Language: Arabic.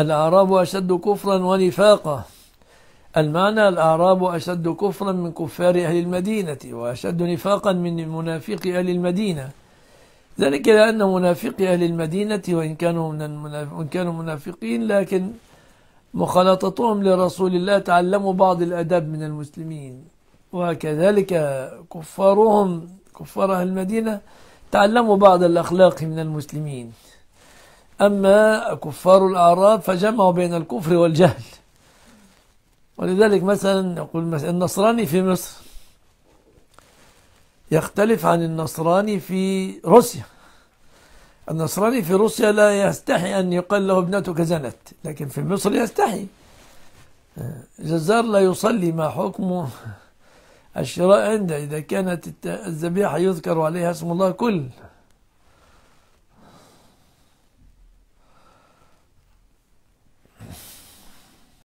الأعراب أشد كفرا ونفاقا المعنى الأعراب أشد كفرا من كفار أهل المدينة وأشد نفاقا من منافق أهل المدينة ذلك لأن منافق أهل المدينة وإن كانوا من المناف... وإن كانوا منافقين لكن مخالطتهم لرسول الله تعلموا بعض الأدب من المسلمين وكذلك كفارهم كفار أهل المدينة تعلموا بعض الأخلاق من المسلمين أما كفار الأعراب فجمعوا بين الكفر والجهل ولذلك مثلا يقول النصراني في مصر يختلف عن النصراني في روسيا النصراني في روسيا لا يستحي أن يقال له ابنتك زنت لكن في مصر يستحي جزار لا يصلي ما حكمه الشراء عنده إذا كانت الذبيحة يذكر عليها اسم الله كل